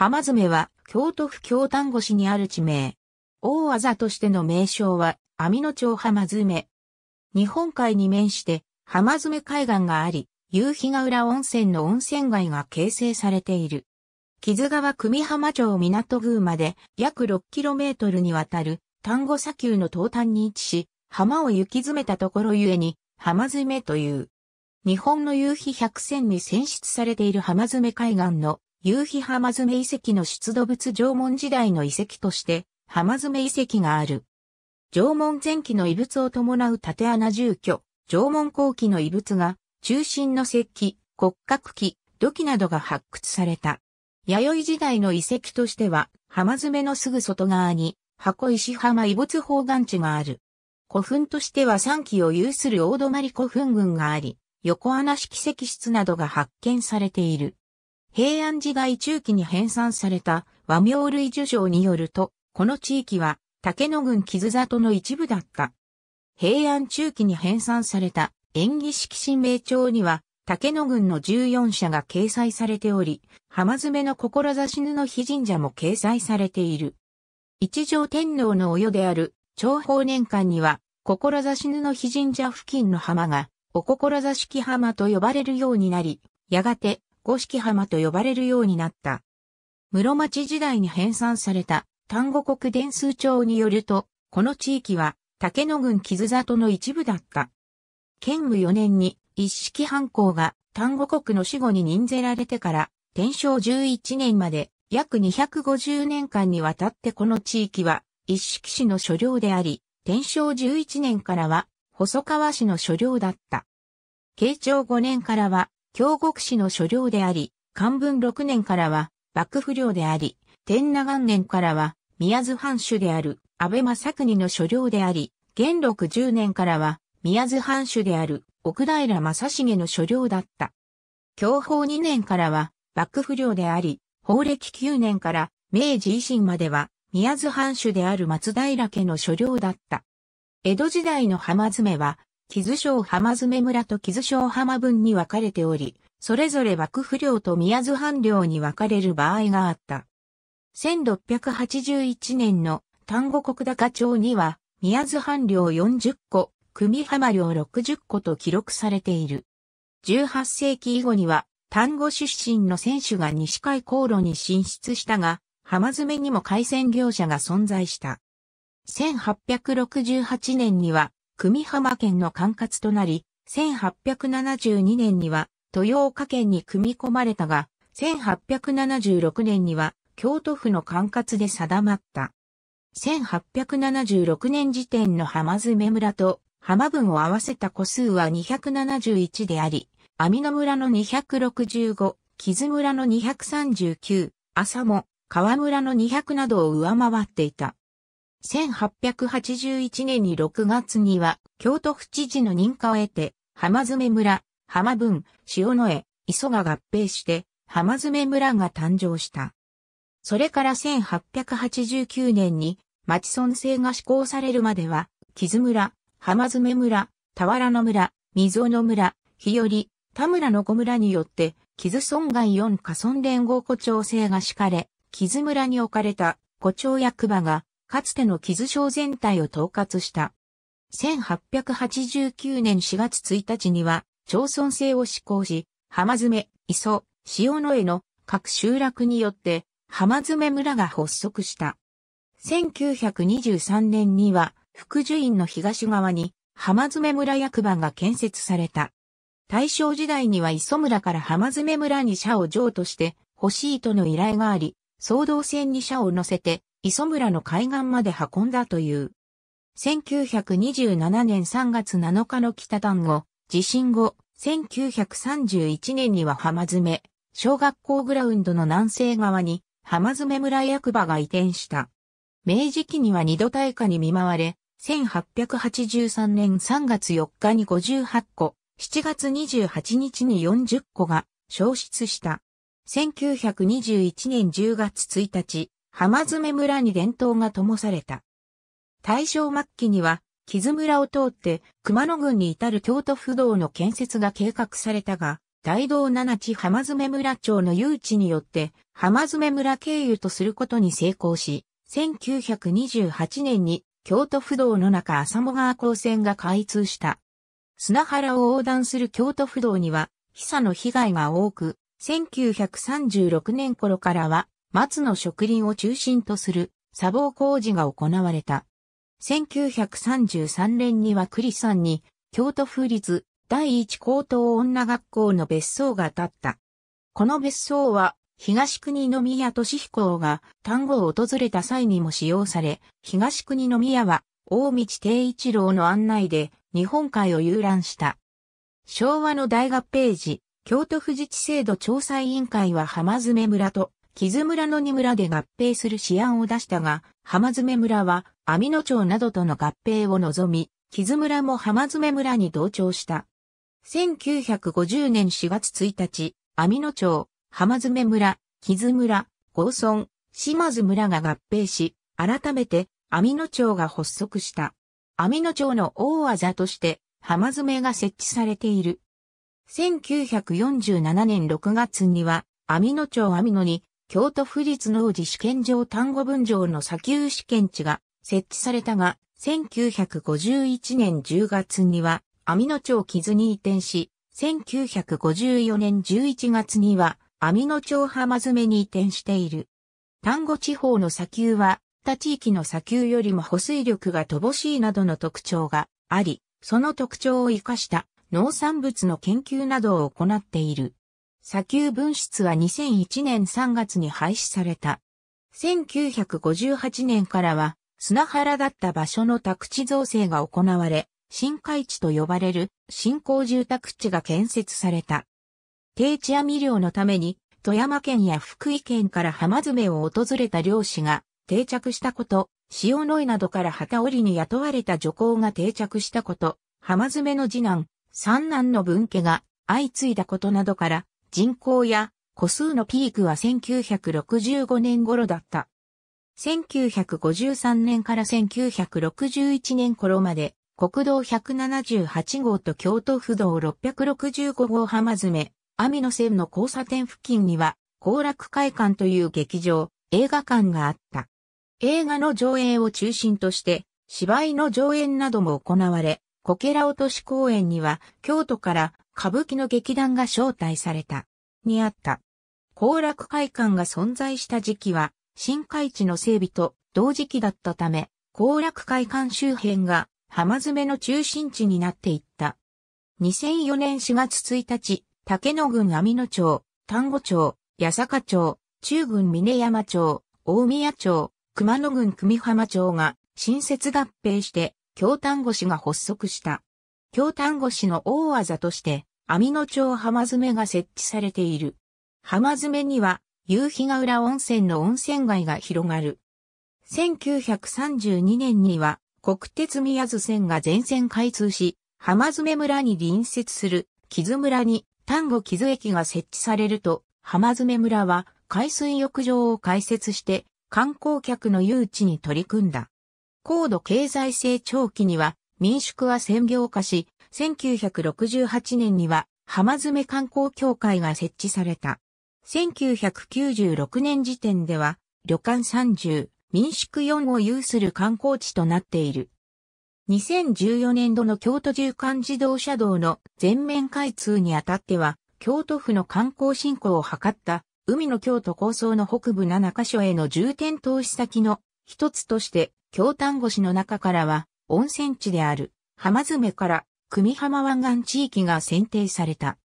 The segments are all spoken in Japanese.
浜爪は京都府京丹後市にある地名。大技としての名称は、網野町浜爪。日本海に面して、浜爪海岸があり、夕日ヶ浦温泉の温泉街が形成されている。木津川組浜町港宮まで約 6km にわたる丹後砂丘の東端に位置し、浜を雪詰めたところゆえに、浜爪という。日本の夕日百選に選出されている浜爪海岸の夕日浜爪遺跡の出土物縄文時代の遺跡として、浜爪遺跡がある。縄文前期の遺物を伴う縦穴住居、縄文後期の遺物が、中心の石器、骨格器、土器などが発掘された。弥生時代の遺跡としては、浜爪のすぐ外側に、箱石浜遺物砲岩地がある。古墳としては3基を有する大泊古墳群があり、横穴式石室などが発見されている。平安時代中期に編纂された和名類受状によると、この地域は竹野郡木津里の一部だった。平安中期に編纂された演技式神明帳には、竹野郡の14社が掲載されており、浜詰の志布の日神社も掲載されている。一条天皇のお世である、長宝年間には、志布の日神社付近の浜が、お志木浜と呼ばれるようになり、やがて、五色浜と呼ばれるようになった。室町時代に編纂された丹後国伝数帳によると、この地域は竹野郡傷里の一部だった。建武4年に一式藩校が丹後国の死後に任ぜられてから、天正11年まで約250年間にわたってこの地域は一式市の所領であり、天正11年からは細川市の所領だった。慶長5年からは京極市の所領であり、漢文6年からは幕府領であり、天那元年からは宮津藩主である安倍正国の所領であり、元禄10年からは宮津藩主である奥平正重の所領だった。享保2年からは幕府領であり、法暦9年から明治維新までは宮津藩主である松平家の所領だった。江戸時代の浜詰は木津省浜詰村と木津省浜分に分かれており、それぞれ幕府領と宮津藩領に分かれる場合があった。1681年の丹後国高町には、宮津藩領40個、組浜領60個と記録されている。18世紀以後には、丹後出身の選手が西海航路に進出したが、浜詰にも海鮮業者が存在した。1868年には、久美浜県の管轄となり、1872年には豊岡県に組み込まれたが、1876年には京都府の管轄で定まった。1876年時点の浜詰村と浜分を合わせた個数は271であり、網野村の265、木津村の239、浅も、川村の200などを上回っていた。1881年に6月には、京都府知事の認可を得て、浜爪村、浜分、塩野江、磯が合併して、浜爪村が誕生した。それから1889年に、町村制が施行されるまでは、木津村、浜爪村、田原の村、溝野村、日和、田村の小村によって、木津村外4家村連合庫庁制が敷かれ、木津村に置かれた、庫庁役場が、かつての木津省全体を統括した。1889年4月1日には、町村制を施行し、浜爪、磯、塩野江の各集落によって、浜爪村が発足した。1923年には、福寿院の東側に、浜爪村役場が建設された。大正時代には磯村から浜爪村に社を譲として欲しいとの依頼があり、総動線に社を乗せて磯村の海岸まで運んだという。1927年3月7日の北端後、地震後、1931年には浜詰、小学校グラウンドの南西側に、浜詰村役場が移転した。明治期には二度大火に見舞われ、1883年3月4日に58個、7月28日に40個が消失した。1921年10月1日、浜爪村に伝統が灯された。大正末期には、木津村を通って熊野郡に至る京都府道の建設が計画されたが、大道七地浜爪村町の誘致によって浜爪村経由とすることに成功し、1928年に京都府道の中浅茂川高線が開通した。砂原を横断する京都府道には、被差の被害が多く、1936年頃からは松の植林を中心とする砂防工事が行われた。1933年には栗山に京都府立第一高等女学校の別荘が建った。この別荘は東国宮俊彦が単語を訪れた際にも使用され、東国宮は大道定一郎の案内で日本海を遊覧した。昭和の大合ページ、京都府自治制度調査委員会は浜詰村と木津村の二村で合併する試案を出したが、浜爪村は、網野町などとの合併を望み、木津村も浜爪村に同調した。1950年4月1日、網野町、浜爪村、木津村、郷村、島津村が合併し、改めて、網野町が発足した。網野町の大技として、浜爪が設置されている。1947年6月には、網野町網野に京都府立農事試験場単語分場の砂丘試験地が設置されたが、1951年10月には、網野町傷に移転し、1954年11月には、網野町浜詰に移転している。単語地方の砂丘は、他地域の砂丘よりも保水力が乏しいなどの特徴があり、その特徴を生かした農産物の研究などを行っている。砂丘分室は2001年3月に廃止された。1958年からは砂原だった場所の宅地造成が行われ、新海地と呼ばれる新興住宅地が建設された。定置網漁のために富山県や福井県から浜爪を訪れた漁師が定着したこと、塩の井などから旗織りに雇われた女工が定着したこと、浜爪の次男、三男の分家が相次いだことなどから、人口や個数のピークは1965年頃だった。1953年から1961年頃まで国道178号と京都府道665号浜詰、め、網野線の交差点付近には、行楽会館という劇場、映画館があった。映画の上映を中心として、芝居の上演なども行われ、コケラ落とし公演には、京都から歌舞伎の劇団が招待された。にあった。後楽会館が存在した時期は、新海地の整備と同時期だったため、後楽会館周辺が浜詰めの中心地になっていった。2004年4月1日、竹野郡網野町、丹後町、八坂町、中郡峰山町、大宮町、熊野郡久美浜町が新設合併して京丹後市が発足した。京丹後市の大技として、網野町浜爪が設置されている。浜爪には、夕日ヶ浦温泉の温泉街が広がる。1932年には、国鉄宮津線が全線開通し、浜爪村に隣接する木津村に丹後木津駅が設置されると、浜爪村は海水浴場を開設して観光客の誘致に取り組んだ。高度経済成長期には民宿は専業化し、1968年には浜詰観光協会が設置された。1996年時点では旅館30、民宿4を有する観光地となっている。2014年度の京都縦貫自動車道の全面開通にあたっては、京都府の観光振興を図った海の京都構想の北部7カ所への重点投資先の一つとして京丹後市の中からは、温泉地である、浜爪から、久美浜湾岸地域が選定された。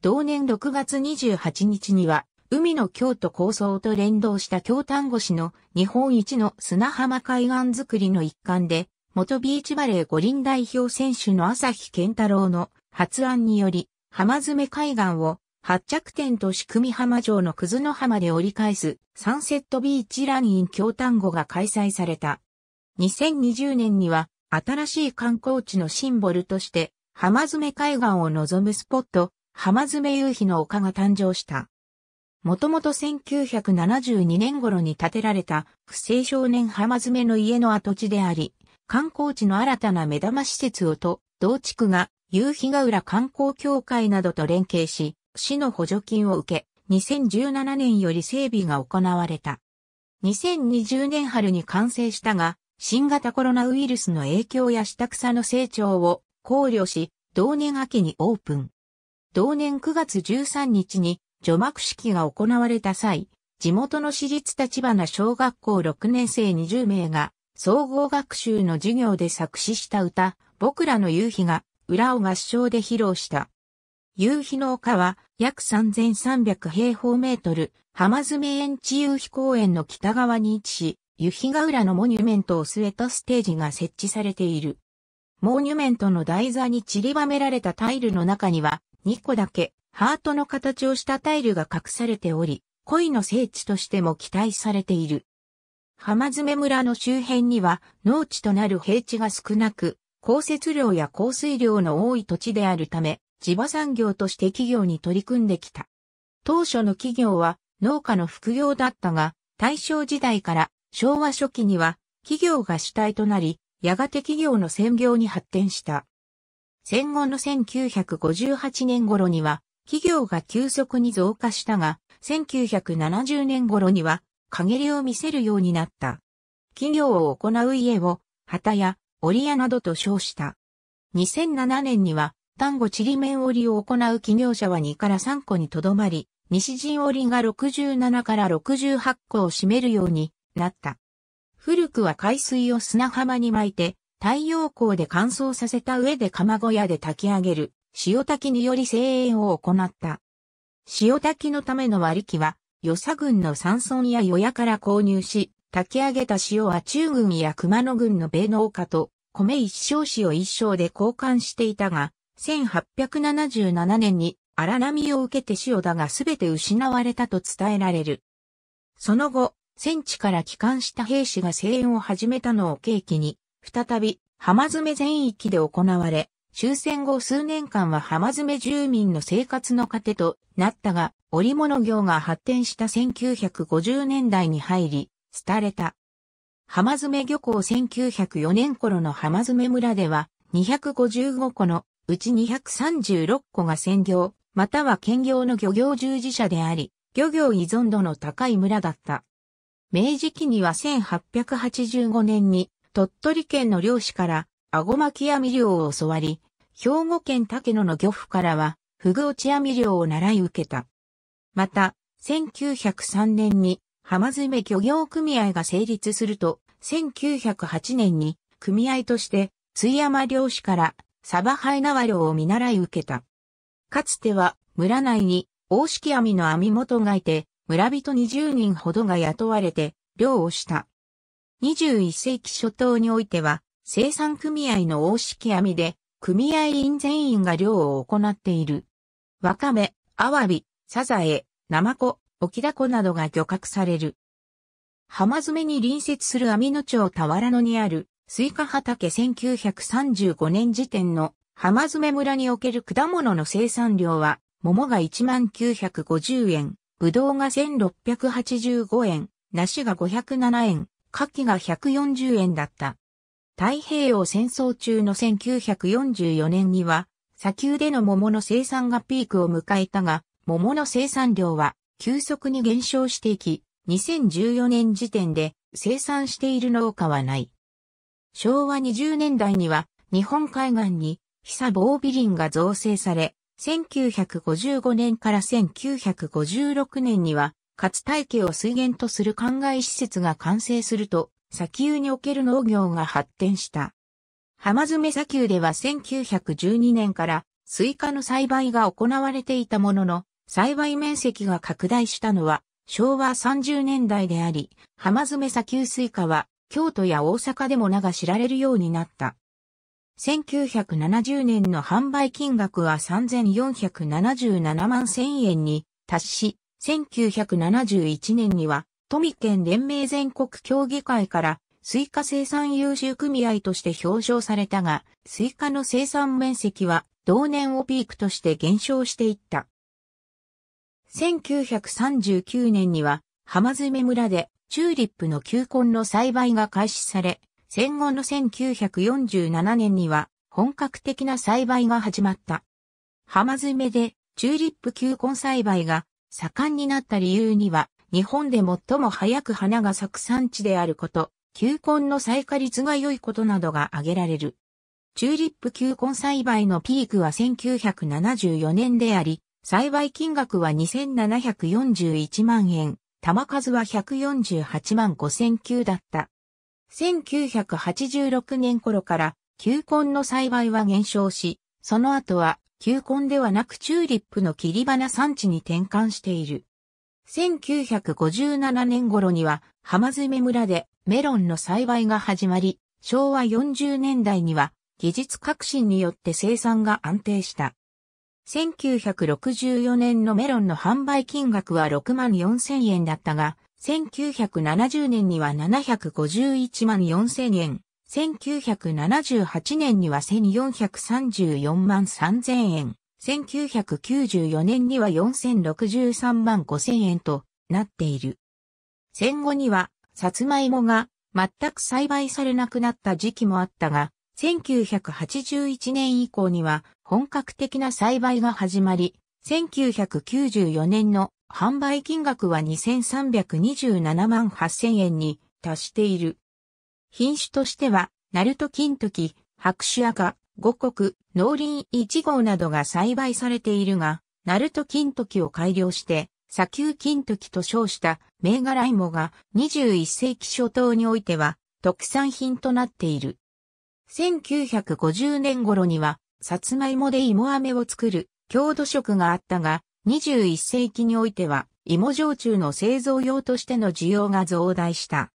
同年6月28日には、海の京都構想と連動した京丹後市の日本一の砂浜海岸づくりの一環で、元ビーチバレー五輪代表選手の朝日健太郎の発案により、浜爪海岸を発着点と仕組み浜城の葛の浜で折り返すサンセットビーチライン京丹後が開催された。2020年には新しい観光地のシンボルとして浜爪海岸を望むスポット浜爪夕日の丘が誕生した。もともと1972年頃に建てられた不正少年浜爪の家の跡地であり、観光地の新たな目玉施設をと、同地区が夕日ヶ浦観光協会などと連携し、市の補助金を受け、2017年より整備が行われた。2020年春に完成したが、新型コロナウイルスの影響や下草の成長を考慮し、同年秋にオープン。同年9月13日に除幕式が行われた際、地元の私立立花小学校6年生20名が総合学習の授業で作詞した歌、僕らの夕日が裏を合唱で披露した。夕日の丘は約3300平方メートル、浜爪園地夕日公園の北側に位置し、夕日ヶ浦のモニュメントを据えたステージが設置されている。モニュメントの台座に散りばめられたタイルの中には、2個だけハートの形をしたタイルが隠されており、恋の聖地としても期待されている。浜爪村の周辺には農地となる平地が少なく、降雪量や降水量の多い土地であるため、地場産業として企業に取り組んできた。当初の企業は農家の副業だったが、大正時代から昭和初期には企業が主体となり、やがて企業の専業に発展した。戦後の1958年頃には、企業が急速に増加したが、1970年頃には、陰りを見せるようになった。企業を行う家を、旗や、折屋などと称した。2007年には、単語ちりめん織りを行う企業者は2から3個にとどまり、西陣織が67から68個を占めるようになった。古くは海水を砂浜に巻いて、太陽光で乾燥させた上で釜小屋で炊き上げる、塩炊きにより声援を行った。塩炊きのための割り機は、与謝郡の山村や与野から購入し、炊き上げた塩は中軍や熊野軍の米農家と、米一子塩一生で交換していたが、1877年に荒波を受けて塩田がすべて失われたと伝えられる。その後、戦地から帰還した兵士が声援を始めたのを契機に、再び浜詰全域で行われ、終戦後数年間は浜詰住民の生活の糧となったが、織物業が発展した1950年代に入り、廃れた。浜詰漁港1904年頃の浜詰村では、255個のうち236個が専業、または兼業の漁業従事者であり、漁業依存度の高い村だった。明治期には1885年に鳥取県の漁師からアゴマキ網漁を教わり、兵庫県竹野の漁夫からはフグ落ち網漁を習い受けた。また、1903年に浜詰漁業組合が成立すると、1908年に組合として津山漁師からサバハイナワ漁を見習い受けた。かつては、村内に、大式網の網元がいて、村人20人ほどが雇われて、漁をした。21世紀初頭においては、生産組合の大式網で、組合員全員が漁を行っている。ワカメ、アワビ、サザエ、ナマコ、オキダコなどが漁獲される。浜詰めに隣接する網野町田原野にあるスイカ畑1935年時点の浜爪村における果物の生産量は、桃が1950円、ぶどうが1685円、梨が507円、柿が140円だった。太平洋戦争中の1944年には、砂丘での桃の生産がピークを迎えたが、桃の生産量は急速に減少していき、2014年時点で生産している農家はない。昭和20年代には日本海岸にヒー防備林が造成され、1955年から1956年には、勝体系を水源とする灌漑施設が完成すると、砂丘における農業が発展した。浜爪砂丘では1912年からスイカの栽培が行われていたものの、栽培面積が拡大したのは昭和30年代であり、浜爪砂丘スイカは京都や大阪でも名が知られるようになった。1970年の販売金額は3477万1000円に達し、1971年には、富県連盟全国協議会からスイカ生産優秀組合として表彰されたが、スイカの生産面積は同年をピークとして減少していった。1939年には、浜詰村でチューリップの球根の栽培が開始され、戦後の1947年には本格的な栽培が始まった。浜詰めでチューリップ球根栽培が盛んになった理由には、日本で最も早く花が咲く産地であること、球根の採花率が良いことなどが挙げられる。チューリップ球根栽培のピークは1974年であり、栽培金額は2741万円。球数は148万5000球だった。1986年頃から球根の栽培は減少し、その後は球根ではなくチューリップの切り花産地に転換している。1957年頃には浜詰村でメロンの栽培が始まり、昭和40年代には技術革新によって生産が安定した。1964年のメロンの販売金額は6万4000円だったが、1970年には751万4000円、1978年には1434万3000円、1994年には4063万5000円となっている。戦後には、さつまいもが全く栽培されなくなった時期もあったが、1981年以降には本格的な栽培が始まり、1994年の販売金額は2327万8000円に達している。品種としては、ナルト金時、白種赤、五穀、農林一号などが栽培されているが、ナルト金時を改良して、砂丘金時と称した銘柄芋が21世紀初頭においては特産品となっている。1950年頃には、さつまいもで芋飴を作る郷土食があったが、21世紀においては、芋焼酎の製造用としての需要が増大した。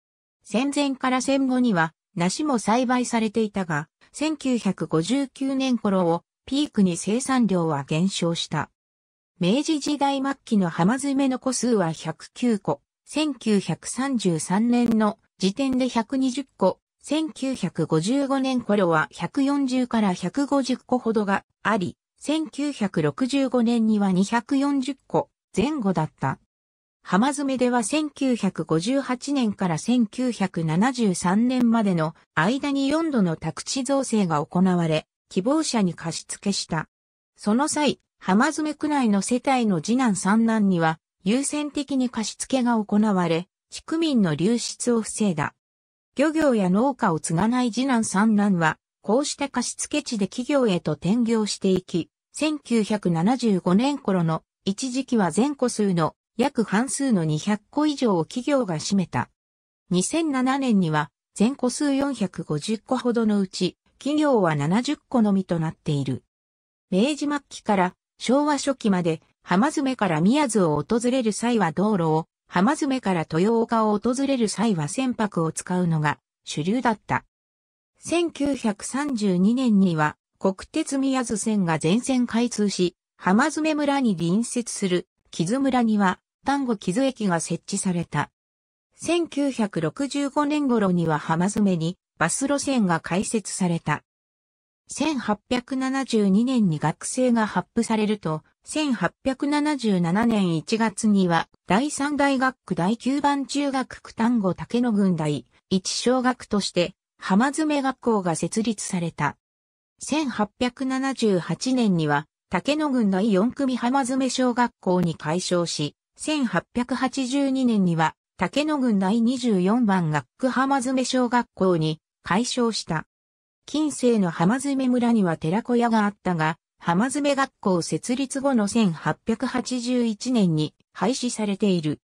戦前から戦後には、梨も栽培されていたが、1959年頃をピークに生産量は減少した。明治時代末期の浜詰めの個数は109個、1933年の時点で120個、1955年頃は140から150個ほどがあり、1965年には240個前後だった。浜詰では1958年から1973年までの間に4度の宅地造成が行われ、希望者に貸し付けした。その際、浜詰区内の世帯の次男三男には優先的に貸し付けが行われ、地区民の流出を防いだ。漁業や農家を継がない次男三男は、こうした貸付地で企業へと転業していき、1975年頃の一時期は全個数の約半数の200個以上を企業が占めた。2007年には全個数450個ほどのうち、企業は70個のみとなっている。明治末期から昭和初期まで浜詰から宮津を訪れる際は道路を浜詰から豊岡を訪れる際は船舶を使うのが主流だった。1932年には国鉄宮津線が全線開通し、浜詰村に隣接する木津村には丹後木津駅が設置された。1965年頃には浜詰にバス路線が開設された。1872年に学生が発布されると、1877年1月には、第三大学区第九番中学区丹後竹野郡第一小学として、浜詰学校が設立された。1878年には、竹野郡第四組浜詰小学校に改称し、1882年には、竹野郡第24番学区浜詰小学校に改称した。近世の浜詰村には寺小屋があったが、浜詰学校設立後の1881年に廃止されている。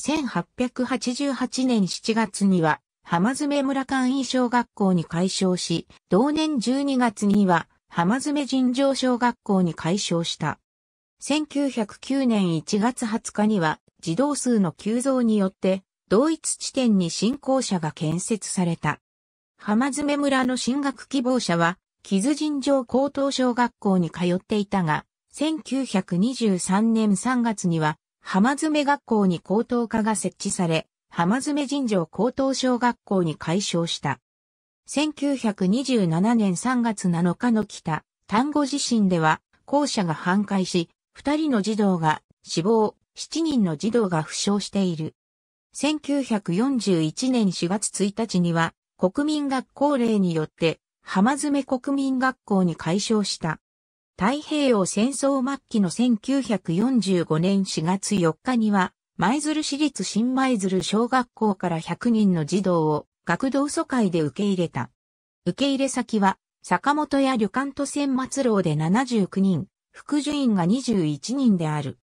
1888年7月には、浜詰村間院小学校に改称し、同年12月には、浜詰尋常小学校に改称した。1909年1月20日には、児童数の急増によって、同一地点に新校舎が建設された。浜詰村の進学希望者は、木津尋常高等小学校に通っていたが、1923年3月には、浜詰学校に高等科が設置され、浜詰尋常高等小学校に改称した。1927年3月7日の北、単語地震では、校舎が半壊し、2人の児童が死亡、7人の児童が負傷している。1941年4月1日には、国民学校令によって浜詰国民学校に改称した。太平洋戦争末期の1945年4月4日には、舞鶴市立新舞鶴小学校から100人の児童を学童疎開で受け入れた。受け入れ先は、坂本や旅館都線末楼で79人、副住院が21人である。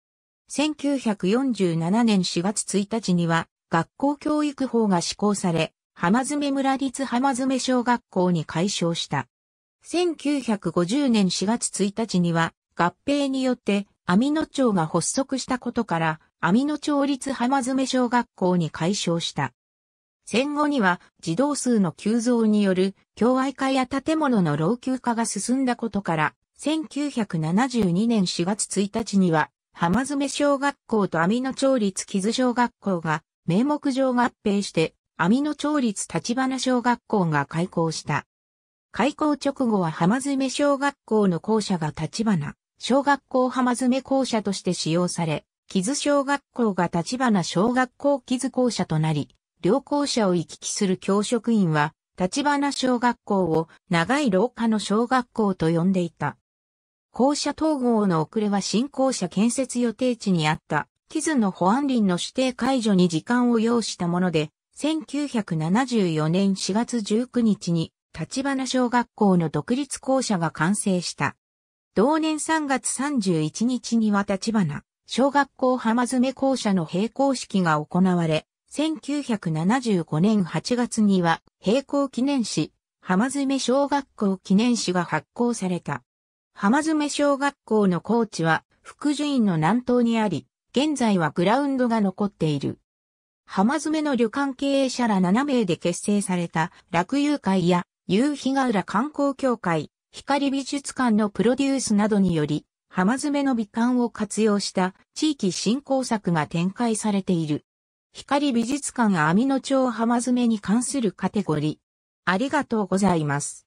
1947年4月1日には、学校教育法が施行され、浜爪村立浜爪小学校に改称した。1950年4月1日には、合併によって、網野町が発足したことから、網野町立浜爪小学校に改称した。戦後には、児童数の急増による、教会化や建物の老朽化が進んだことから、1972年4月1日には、浜爪小学校と網野町立木津小学校が、名目上合併して、網野町立立花小学校が開校した。開校直後は浜詰小学校の校舎が立花、小学校浜詰校舎として使用され、木津小学校が立花小学校木津校舎となり、両校舎を行き来する教職員は、立花小学校を長い廊下の小学校と呼んでいた。校舎統合の遅れは新校舎建設予定地にあった、木津の保安林の指定解除に時間を要したもので、1974年4月19日に、立花小学校の独立校舎が完成した。同年3月31日には立花、小学校浜詰校舎の閉校式が行われ、1975年8月には閉校記念誌、浜詰小学校記念誌が発行された。浜詰小学校の校地は、副樹院の南東にあり、現在はグラウンドが残っている。浜詰の旅館経営者ら7名で結成された楽友会や夕日ヶ浦観光協会、光美術館のプロデュースなどにより、浜詰の美観を活用した地域振興策が展開されている。光美術館網野町浜詰に関するカテゴリー。ありがとうございます。